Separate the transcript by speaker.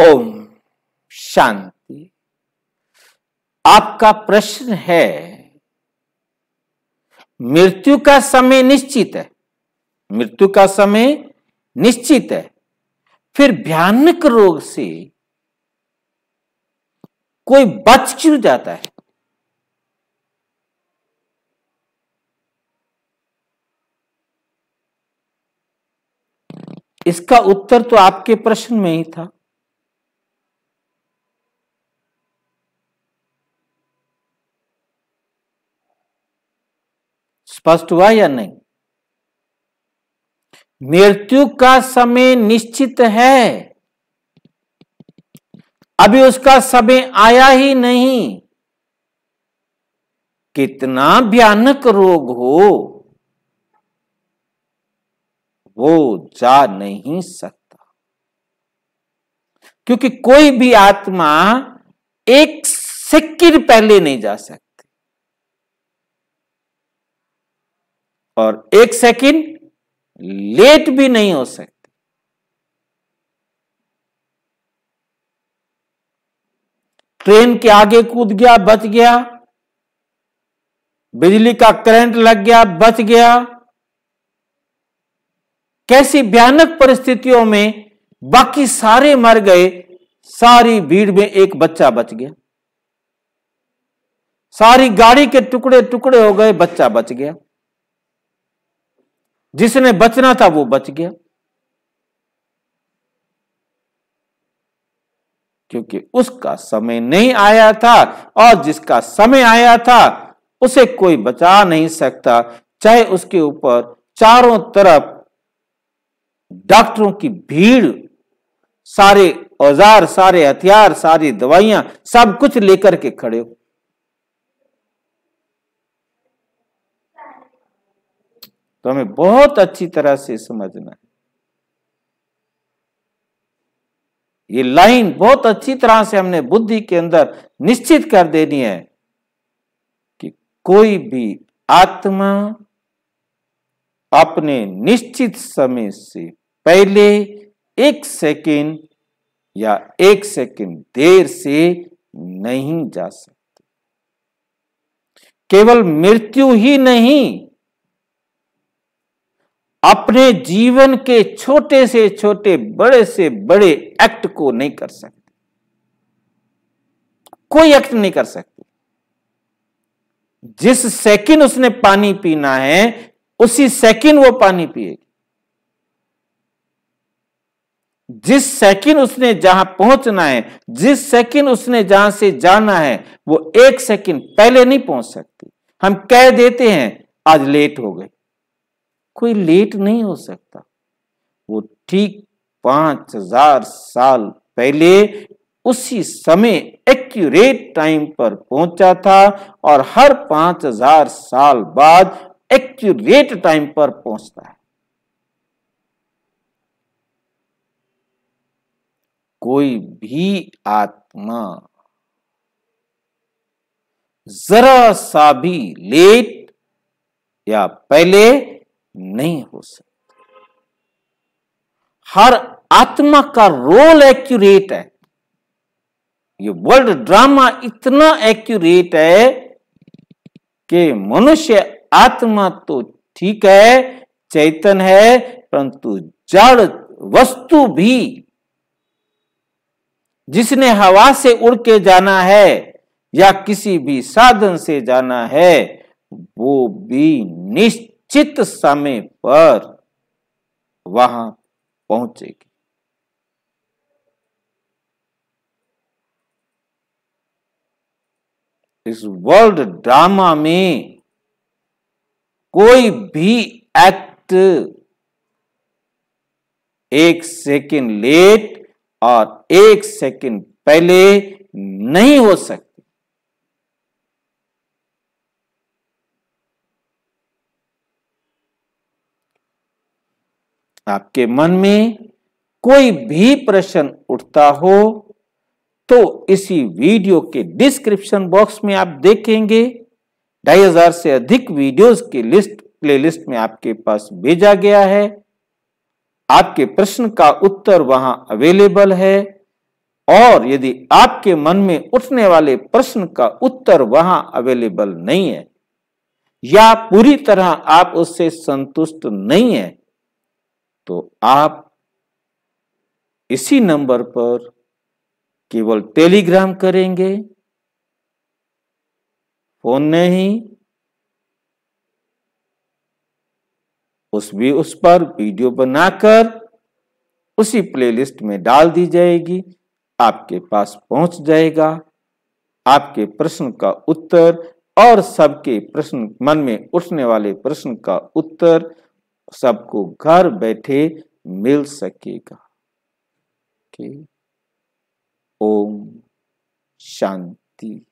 Speaker 1: ओम शांति आपका प्रश्न है मृत्यु का समय निश्चित है मृत्यु का समय निश्चित है फिर भयानक रोग से कोई बच क्यों जाता है इसका उत्तर तो आपके प्रश्न में ही था स्पष्ट हुआ या नहीं मृत्यु का समय निश्चित है अभी उसका समय आया ही नहीं कितना भयानक रोग हो वो जा नहीं सकता क्योंकि कोई भी आत्मा एक सिक्किर पहले नहीं जा सकता और एक सेकंड लेट भी नहीं हो सकते ट्रेन के आगे कूद गया बच गया बिजली का करंट लग गया बच गया कैसी भयानक परिस्थितियों में बाकी सारे मर गए सारी भीड़ में एक बच्चा बच गया सारी गाड़ी के टुकड़े टुकड़े हो गए बच्चा बच गया जिसने बचना था वो बच गया क्योंकि उसका समय नहीं आया था और जिसका समय आया था उसे कोई बचा नहीं सकता चाहे उसके ऊपर चारों तरफ डॉक्टरों की भीड़ सारे औजार सारे हथियार सारी दवाइयां सब कुछ लेकर के खड़े हो तो हमें बहुत अच्छी तरह से समझना है ये लाइन बहुत अच्छी तरह से हमने बुद्धि के अंदर निश्चित कर देनी है कि कोई भी आत्मा अपने निश्चित समय से पहले एक सेकेंड या एक सेकेंड देर से नहीं जा सकते केवल मृत्यु ही नहीं अपने जीवन के छोटे से छोटे बड़े से बड़े एक्ट को नहीं कर सकते कोई एक्ट नहीं कर सकते जिस सेकंड उसने पानी पीना है उसी सेकंड वो पानी पिएगी जिस सेकंड उसने जहां पहुंचना है जिस सेकंड उसने जहां से जाना है वो एक सेकंड पहले नहीं पहुंच सकती हम कह देते हैं आज लेट हो गई कोई लेट नहीं हो सकता वो ठीक पांच हजार साल पहले उसी समय एक्यूरेट टाइम पर पहुंचा था और हर पांच हजार साल बाद एक्यूरेट टाइम पर पहुंचता है कोई भी आत्मा जरा सा भी लेट या पहले नहीं हो सकती हर आत्मा का रोल एक्यूरेट है ये वर्ल्ड ड्रामा इतना एक्यूरेट है कि मनुष्य आत्मा तो ठीक है चैतन है परंतु जड़ वस्तु भी जिसने हवा से उड़ के जाना है या किसी भी साधन से जाना है वो भी निश्चित उचित समय पर वहां पहुंचेगी इस वर्ल्ड ड्रामा में कोई भी एक्ट एक सेकेंड लेट और एक सेकेंड पहले नहीं हो सकता आपके मन में कोई भी प्रश्न उठता हो तो इसी वीडियो के डिस्क्रिप्शन बॉक्स में आप देखेंगे ढाई हजार से अधिक वीडियोस की लिस्ट प्लेलिस्ट में आपके पास भेजा गया है आपके प्रश्न का उत्तर वहां अवेलेबल है और यदि आपके मन में उठने वाले प्रश्न का उत्तर वहां अवेलेबल नहीं है या पूरी तरह आप उससे संतुष्ट नहीं है तो आप इसी नंबर पर केवल टेलीग्राम करेंगे फोन नहीं उस भी उस पर वीडियो बनाकर उसी प्लेलिस्ट में डाल दी जाएगी आपके पास पहुंच जाएगा आपके प्रश्न का उत्तर और सबके प्रश्न मन में उठने वाले प्रश्न का उत्तर सबको घर बैठे मिल सकेगा ओम शांति